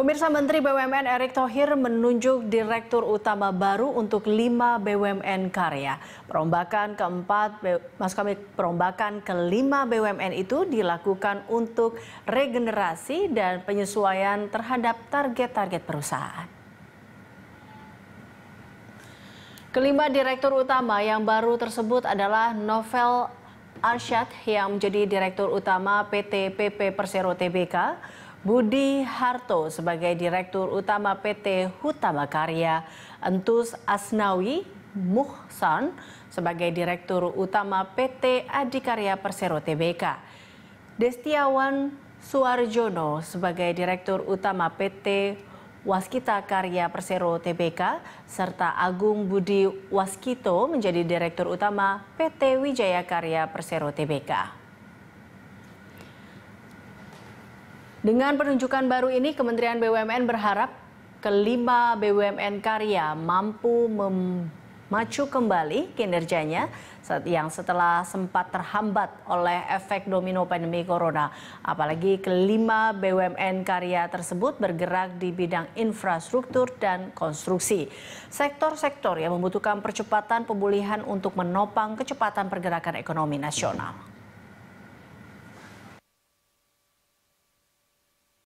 Pemirsa Menteri BUMN Erick Thohir menunjuk direktur utama baru untuk 5 BUMN karya. Perombakan keempat, mas kami perombakan kelima BUMN itu dilakukan untuk regenerasi dan penyesuaian terhadap target-target perusahaan. Kelima direktur utama yang baru tersebut adalah Novel Arsyad yang menjadi Direktur Utama PT PP Persero TBK, Budi Harto sebagai Direktur Utama PT Hutama Karya, Entus Asnawi Muhsan sebagai Direktur Utama PT Adikarya Persero TBK, Destiawan Suarjono sebagai Direktur Utama PT Waskita Karya Persero TBK serta Agung Budi Waskito menjadi Direktur Utama PT Wijaya Karya Persero TBK. Dengan penunjukan baru ini, Kementerian BUMN berharap kelima BUMN karya mampu mem macu kembali kinerjanya yang setelah sempat terhambat oleh efek domino pandemi corona. Apalagi kelima BUMN karya tersebut bergerak di bidang infrastruktur dan konstruksi. Sektor-sektor yang membutuhkan percepatan pemulihan untuk menopang kecepatan pergerakan ekonomi nasional.